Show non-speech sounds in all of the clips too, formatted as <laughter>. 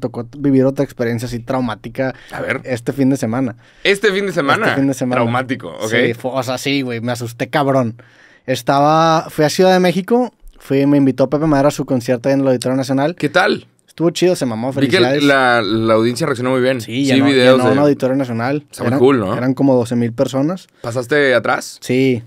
tocó vivir otra experiencia así traumática a ver. este fin de semana. ¿Este fin de semana? Este fin de semana. Traumático, ok. Sí, o sea, sí, güey, me asusté cabrón. Estaba, fui a Ciudad de México, fui, me invitó Pepe Madero a su concierto en el Auditorio Nacional. ¿Qué tal? Estuvo chido, se mamó, felicidades. Vi que la, la audiencia reaccionó muy bien. Sí, sí videos. un auditorio nacional. Está muy cool, ¿no? Eran como 12 mil personas. ¿Pasaste atrás? Sí,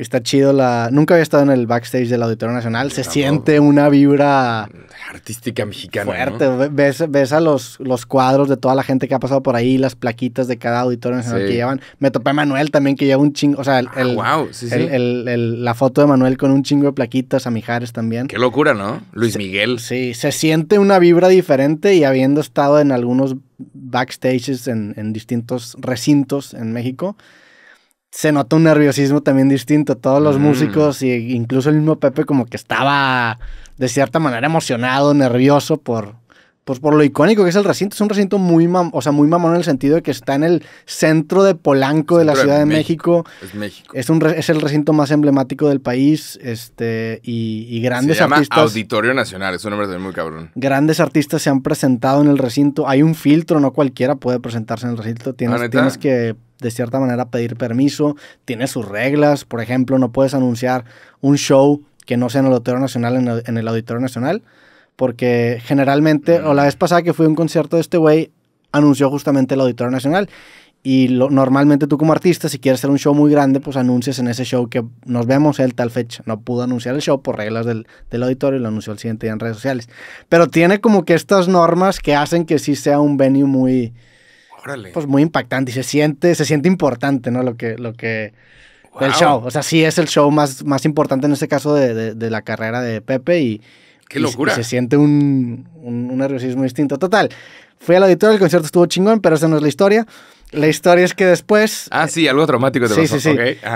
Está chido la. Nunca había estado en el backstage del Auditorio Nacional. Se siente una vibra. Artística mexicana. Fuerte. Ves, a los, los cuadros de toda la gente que ha pasado por ahí, las plaquitas de cada Auditorio Nacional que llevan. Me topé a Manuel también, que lleva un chingo. O sea, ah, el, la foto de Manuel con un chingo de plaquitas, a Mijares también. Qué locura, ¿no? Luis Miguel. Sí, se siente una vibra diferente y habiendo estado en algunos backstages en, en distintos recintos en México se nota un nerviosismo también distinto. Todos los mm. músicos, e incluso el mismo Pepe, como que estaba de cierta manera emocionado, nervioso por, pues por lo icónico que es el recinto. Es un recinto muy, o sea, muy mamón en el sentido de que está en el centro de Polanco de la Ciudad de México. Es México. Es, el recinto más emblemático del país este, y, grandes artistas. Auditorio Nacional, es un nombre también muy cabrón. Grandes artistas se han presentado en el recinto. Hay un filtro, no cualquiera puede presentarse en el recinto. tienes ¿Ah, que de cierta manera pedir permiso, tiene sus reglas, por ejemplo, no puedes anunciar un show que no sea en el Auditorio Nacional, en el, Auditorio Nacional, porque generalmente, o la vez pasada que fui a un concierto de este güey, anunció justamente el Auditorio Nacional. Y normalmente tú como artista, si quieres hacer un show muy grande, pues anuncias en ese show que nos vemos el tal fecha. No pudo anunciar el show por reglas del, del auditorio y lo anunció el siguiente día en redes sociales. Pero tiene como que estas normas que hacen que sí sea un venue muy, pues muy impactante y se siente, se siente importante, ¿no? Lo que, lo que, el show, o sea, sí es el show más, más importante en este caso de, de, la carrera de Pepe y... ¡Qué locura! se siente un, un, un, nerviosismo distinto. Total, fui al auditorio, el concierto estuvo chingón, pero esa no es la historia. La historia es que después... Ah, sí, algo traumático te sí, pasó. Sí, sí, sí.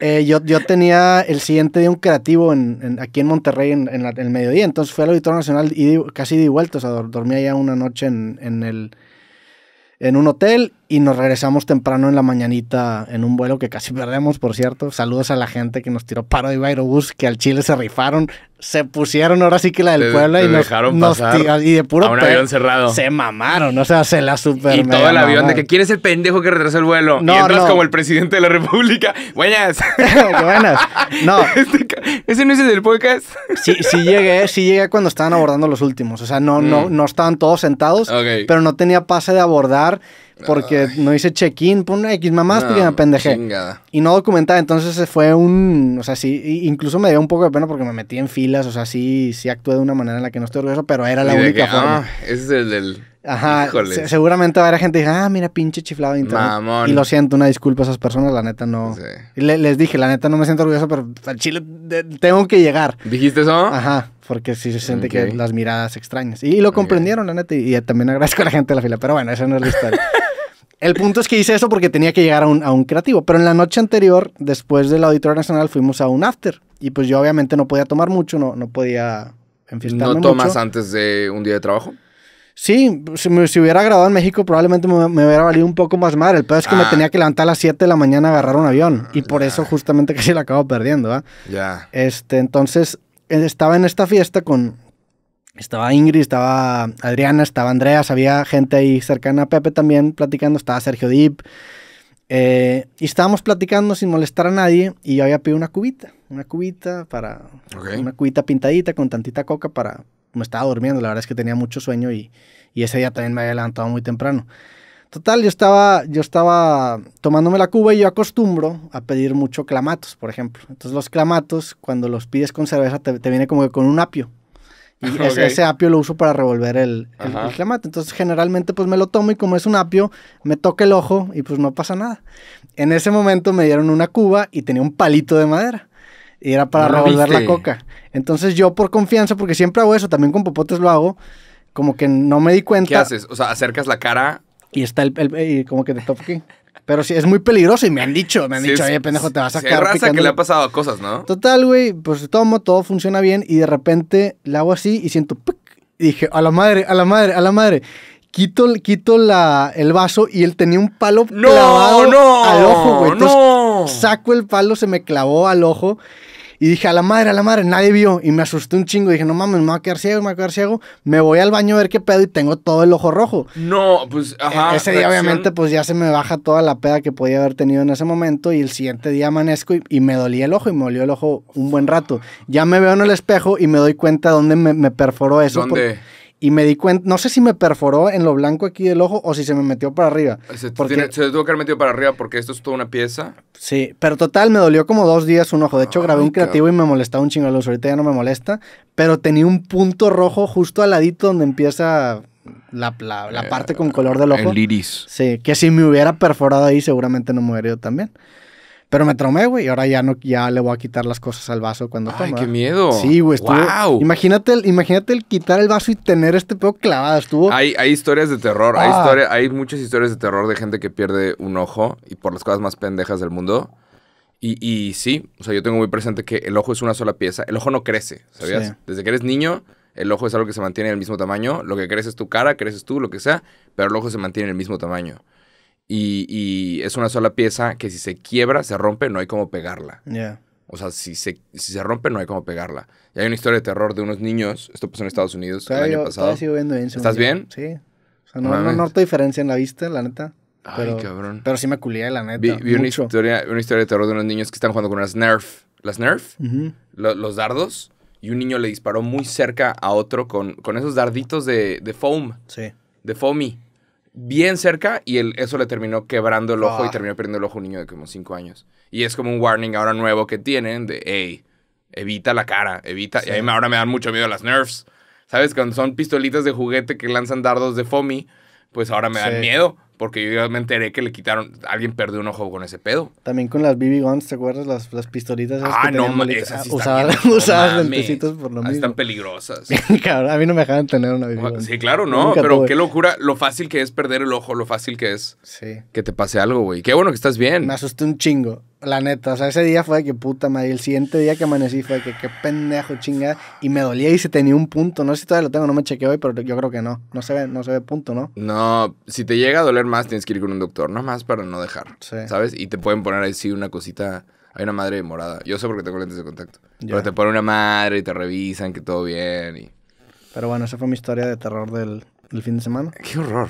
Eh, yo, yo tenía el siguiente día un creativo en, aquí en Monterrey en, el mediodía, entonces fui al Auditorio Nacional y casi di vueltas, o sea, dormí allá una noche en, el en un hotel y nos regresamos temprano en la mañanita en un vuelo que casi <laughs> perdemos, por cierto. Saludos a la gente que nos tiró paro de Bus, que al Chile se rifaron, se pusieron ahora sí que la del Puebla y nos dejaron pasar y de puro a un avión cerrado. Se mamaron, o sea, se la super Y todo el avión de que quién el pendejo que retrasó el vuelo y entras como el presidente de la República. <laughs> Buenas. <laughs> Buenas. No. Este ese no es el del podcast. sí, sí llegué, sí llegué cuando estaban abordando los últimos, o sea, no no mm. no estaban todos sentados, pero no tenía pase de abordar porque no hice check-in, pon X mamás porque me Y no documentaba, entonces fue un, o sea, sí, incluso me dio un poco de pena porque me metí en filas, o sea, sí, sí actué de una manera en la que no estoy orgulloso, pero era la única ah, forma. Ah, ese es el del Ajá, seguramente va a haber gente que diga, ah, mira, pinche chiflado de internet. Y lo siento, una disculpa a esas personas, la neta no. les dije, la neta no me siento orgulloso, pero al chile tengo que llegar. ¿Dijiste eso? Ajá, porque sí se siente que las miradas extrañas. Y, lo comprendieron, la neta, y, también agradezco a la gente de la fila, pero bueno, esa no es la historia. <laughs> El punto es que hice eso porque tenía que llegar a un, a un creativo. Pero en la noche anterior, después de la Auditoria Nacional, fuimos a un after. Y pues yo obviamente no podía tomar mucho, no, no podía enfiestarme ¿No tomas antes de un día de trabajo? Sí, si me hubiera grabado en México probablemente me, hubiera valido un poco más mal El peor es que me ah. tenía que levantar a las 7 de la mañana a agarrar un avión. Y por ah. eso justamente casi la acabo perdiendo, Ya. Este, entonces, eh, estaba en esta fiesta con... Estaba Ingrid, estaba Adriana, estaba Andreas, había gente ahí cercana a Pepe también platicando, estaba Sergio Dip. Eh, y estábamos platicando sin molestar a nadie y yo había pedido una cubita, una cubita para... Una cubita pintadita con tantita coca para, me estaba durmiendo, la verdad es que tenía mucho sueño y, y ese día también me había levantado muy temprano. Total, yo estaba, yo estaba tomándome la cuba y yo acostumbro a pedir mucho clamatos, por ejemplo. Entonces los clamatos, cuando los pides con cerveza, te, viene como que con un apio. Y <laughs> ese, apio lo uso para revolver el, el, clamato. Entonces generalmente pues me lo tomo y como es un apio, me toca el ojo y pues no pasa nada. En ese momento me dieron una cuba y tenía un palito de madera. Y era para ah, revolver la, coca. Entonces yo por confianza, porque siempre hago eso, también con popotes lo hago, como que no me di cuenta. ¿Qué haces? O sea, acercas la cara. Y está el, y como que te toque. aquí. Pero sí, es muy peligroso y me han dicho, me han dicho, oye, pendejo, te vas a sacar. raza que le ha pasado cosas, ¿no? Total, güey, pues tomo, todo funciona bien y de repente la hago así y siento, y dije, a la madre, a la madre, a la madre. Quito, quito la, el vaso y él tenía un palo clavado al ojo, güey. no. saco el palo, se me clavó al ojo. Y dije, a la madre, a la madre, nadie vio. Y me asusté un chingo. Dije, no mames, me voy a quedar ciego, me voy a quedar ciego. Me voy al baño a ver qué pedo y tengo todo el ojo rojo. No, pues, e-, ajá. ese día, obviamente, pues ya se me baja toda la peda que podía haber tenido en ese momento. Y el siguiente día amanezco y, me dolía el ojo y me dolió el ojo un buen rato. Ya me veo en el espejo y me doy cuenta dónde me, perforó eso. ¿Dónde? y me di cuenta, no sé si me perforó en lo blanco aquí del ojo o si se me metió para arriba. Se, tuvo que haber metido para arriba porque esto es toda una pieza. Sí, pero total, me dolió como dos días un ojo. De hecho, grabé un creativo y me molestaba un chingo de Ahorita ya no me molesta, pero tenía un punto rojo justo al ladito donde empieza la, la, eh, parte con color del ojo. El iris. Sí, que si me hubiera perforado ahí seguramente no me hubiera ido también. Pero me tromé, güey, y ahora ya no, ya le voy a quitar las cosas al vaso cuando Ay, qué miedo. Sí, güey, estuvo. Wow. Imagínate, el, imagínate el quitar el vaso y tener este pedo clavado, estuvo. Hay, hay historias de terror, hay, ah. hay muchas historias de terror de gente que pierde un ojo y por las cosas más pendejas del mundo. Y, y sí, o sea, yo tengo muy presente que el ojo es una sola pieza. El ojo no crece, ¿sabías? Desde que eres niño, el ojo es algo que se mantiene en el mismo tamaño. Lo que crece es tu cara, creces tú, lo que sea, pero el ojo se mantiene en el mismo tamaño. Y, es una sola pieza que si se quiebra, se rompe, no hay como pegarla. O sea, si se, si se rompe, no hay como pegarla. Y hay una historia de terror de unos niños, esto pasó en Estados Unidos el año pasado. ¿Estás bien? Sí. O sea, no, no, diferencia en la vista, la neta. Pero, Ay, cabrón. Pero sí me culié, la neta. Vi, una, historia, una historia de terror de unos niños que están jugando con unas Nerf. ¿Las Nerf? los dardos. Y un niño le disparó muy cerca a otro con, con esos darditos de, de foam. Sí. De foamy bien cerca y el, eso le terminó quebrando el ojo y ah. terminó perdiendo el ojo un niño de como cinco años. Y es como un warning ahora nuevo que tienen de, hey, evita la cara, evita. Y ahora me dan mucho miedo las nerfs. ¿Sabes? Cuando son pistolitas de juguete que lanzan dardos de fomi pues ahora me dan miedo. Porque yo ya me enteré que le quitaron, alguien perdió un ojo con ese pedo. También con las BB Guns, ¿te acuerdas? Las, las pistolitas. ah, que no, esas sí Usaban, bien, lentecitos por lo menos. Ah, están peligrosas. <laughs> Cabrón, a mí no me dejaban tener una BB Gun. Sí, claro, no, pero qué locura, lo fácil que es perder el ojo, lo fácil que es sí. que te pase algo, güey. Qué bueno que estás bien. Me asusté un chingo. La neta, o sea, ese día fue de que puta madre. El siguiente día que amanecí fue de que qué pendejo, chinga. Y me dolía y se tenía un punto. No sé si todavía lo tengo, no me chequeé hoy, pero yo creo que no. No se ve, no se ve punto, ¿no? No, si te llega a doler más, tienes que ir con un doctor, más para no dejar. ¿Sabes? Y te pueden poner ahí sí una cosita. Hay una madre morada. Yo sé porque tengo lentes de contacto. Pero te ponen una madre y te revisan que todo bien. Y... Pero bueno, esa fue mi historia de terror del fin de semana. Qué horror.